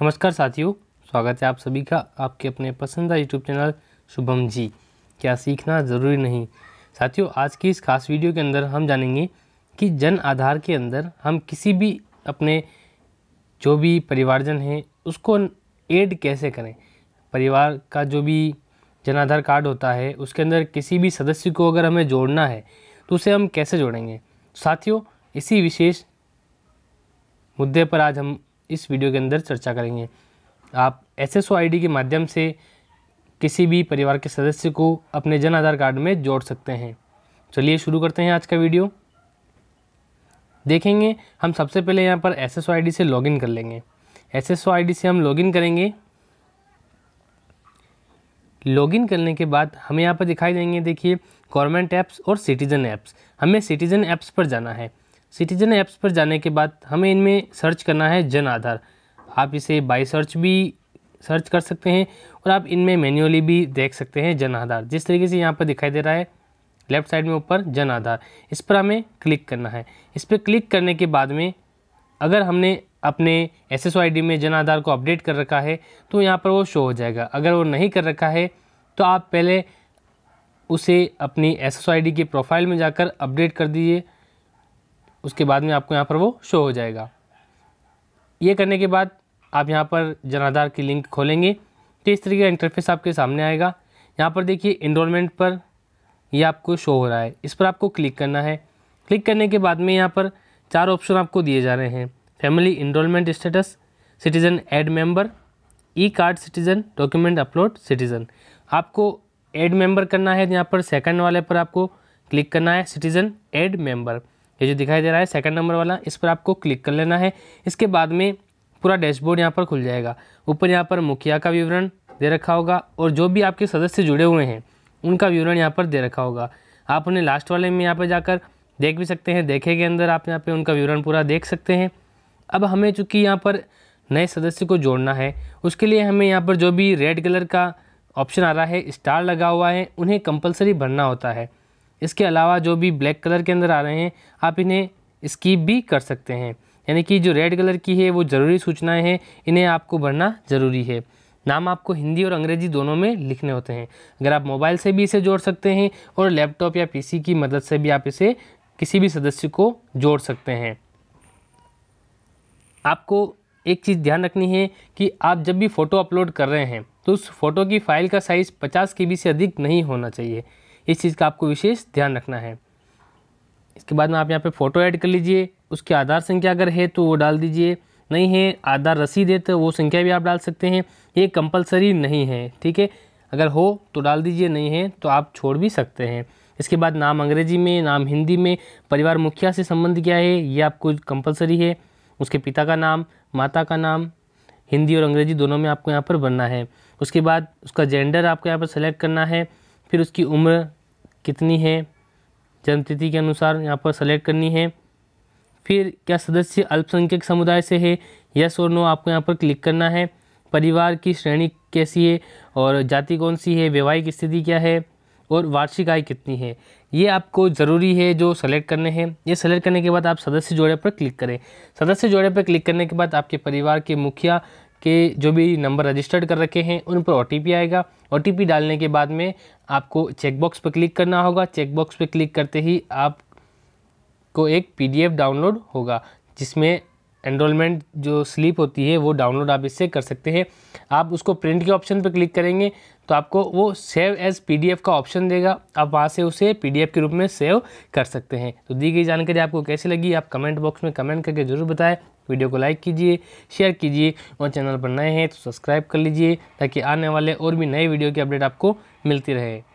नमस्कार साथियों स्वागत है आप सभी का आपके अपने पसंदीदा यूट्यूब चैनल शुभम जी क्या सीखना ज़रूरी नहीं साथियों आज की इस खास वीडियो के अंदर हम जानेंगे कि जन आधार के अंदर हम किसी भी अपने जो भी परिवारजन हैं उसको ऐड कैसे करें परिवार का जो भी जन आधार कार्ड होता है उसके अंदर किसी भी सदस्य को अगर हमें जोड़ना है तो उसे हम कैसे जोड़ेंगे साथियों इसी विशेष मुद्दे पर आज हम इस वीडियो के अंदर चर्चा करेंगे आप एस एस के माध्यम से किसी भी परिवार के सदस्य को अपने जन आधार कार्ड में जोड़ सकते हैं चलिए शुरू करते हैं आज का वीडियो देखेंगे हम सबसे पहले यहाँ पर एस एस से लॉगिन कर लेंगे एस एस से हम लॉगिन करेंगे लॉगिन करने के बाद हमें यहाँ पर दिखाई देंगे देखिए गवर्नमेंट ऐप्स और सिटीज़न ऐप्स हमें सिटीज़न ऐप्स पर जाना है सिटीजन ऐप्स पर जाने के बाद हमें इनमें सर्च करना है जन आधार आप इसे बाई सर्च भी सर्च कर सकते हैं और आप इनमें मैन्युअली भी देख सकते हैं जन आधार जिस तरीके से यहाँ पर दिखाई दे रहा है लेफ्ट साइड में ऊपर जन आधार इस पर हमें क्लिक करना है इस पर क्लिक करने के बाद में अगर हमने अपने एस एस में जन आधार को अपडेट कर रखा है तो यहाँ पर वो शो हो जाएगा अगर वो नहीं कर रखा है तो आप पहले उसे अपनी एस एस के प्रोफाइल में जाकर अपडेट कर दीजिए उसके बाद में आपको यहाँ पर वो शो हो जाएगा ये करने के बाद आप यहाँ पर जनाधार की लिंक खोलेंगे तो इस तरीके का इंटरफेस आपके सामने आएगा यहाँ पर देखिए इनरोलमेंट पर ये आपको शो हो रहा है इस पर आपको क्लिक करना है क्लिक करने के बाद में यहाँ पर चार ऑप्शन आपको दिए जा रहे हैं family enrolment status citizen add member e card citizen document upload citizen आपको एड मेंबर करना है यहाँ पर सेकंड वाले पर आपको क्लिक करना है सिटीज़न एड मेंबर ये जो दिखाई दे रहा है सेकंड नंबर वाला इस पर आपको क्लिक कर लेना है इसके बाद में पूरा डैशबोर्ड यहाँ पर खुल जाएगा ऊपर यहाँ पर मुखिया का विवरण दे रखा होगा और जो भी आपके सदस्य जुड़े हुए हैं उनका विवरण यहाँ पर दे रखा होगा आप उन्हें लास्ट वाले में यहाँ पर जाकर देख भी सकते हैं देखे के अंदर आप यहाँ पर उनका विवरण पूरा देख सकते हैं अब हमें चूँकि यहाँ पर नए सदस्य को जोड़ना है उसके लिए हमें यहाँ पर जो भी रेड कलर का ऑप्शन आ रहा है स्टार लगा हुआ है उन्हें कंपलसरी भरना होता है इसके अलावा जो भी ब्लैक कलर के अंदर आ रहे हैं आप इन्हें स्कीप भी कर सकते हैं यानी कि जो रेड कलर की है वो ज़रूरी सूचनाएँ हैं इन्हें आपको भरना ज़रूरी है नाम आपको हिंदी और अंग्रेजी दोनों में लिखने होते हैं अगर आप मोबाइल से भी इसे जोड़ सकते हैं और लैपटॉप या पीसी की मदद से भी आप इसे किसी भी सदस्य को जोड़ सकते हैं आपको एक चीज़ ध्यान रखनी है कि आप जब भी फ़ोटो अपलोड कर रहे हैं तो उस फोटो की फ़ाइल का साइज़ 50 के बी से अधिक नहीं होना चाहिए इस चीज़ का आपको विशेष ध्यान रखना है इसके बाद में आप यहाँ पे फ़ोटो ऐड कर लीजिए उसकी आधार संख्या अगर है तो वो डाल दीजिए नहीं है आधार रसीद है तो वो संख्या भी आप डाल सकते हैं ये कंपलसरी नहीं है ठीक है अगर हो तो डाल दीजिए नहीं है तो आप छोड़ भी सकते हैं इसके बाद नाम अंग्रेजी में नाम हिंदी में परिवार मुखिया से संबंध क्या है ये आपको कंपलसरी है उसके पिता का नाम माता का नाम हिंदी और अंग्रेजी दोनों में आपको यहाँ पर बनना है उसके बाद उसका जेंडर आपको यहाँ पर सेलेक्ट करना है फिर उसकी उम्र कितनी है जन्मतिथि के अनुसार यहाँ पर सेलेक्ट करनी है फिर क्या सदस्य अल्पसंख्यक समुदाय से है यस और नो आपको यहाँ पर क्लिक करना है परिवार की श्रेणी कैसी है और जाति कौन सी है वैवाहिक स्थिति क्या है और वार्षिक आय कितनी है ये आपको ज़रूरी है जो सेलेक्ट करने हैं ये सेलेक्ट करने के बाद आप सदस्य जोड़े पर क्लिक करें सदस्य जोड़े पर क्लिक करने के बाद आपके परिवार के मुखिया के जो भी नंबर रजिस्टर्ड कर रखे हैं उन पर ओ आएगा ओ डालने के बाद में आपको चेकबॉक्स पर क्लिक करना होगा चेकबॉक्स पर क्लिक करते ही आप को एक पी डाउनलोड होगा जिसमें एनरोलमेंट जो स्लिप होती है वो डाउनलोड आप इससे कर सकते हैं आप उसको प्रिंट के ऑप्शन पर क्लिक करेंगे तो आपको वो सेव एज पीडीएफ का ऑप्शन देगा आप वहाँ से उसे पीडीएफ के रूप में सेव कर सकते हैं तो दी गई जानकारी आपको कैसी लगी आप कमेंट बॉक्स में कमेंट करके ज़रूर बताएं वीडियो को लाइक कीजिए शेयर कीजिए और चैनल पर नए हैं तो सब्सक्राइब कर लीजिए ताकि आने वाले और भी नए वीडियो की अपडेट आपको मिलती रहे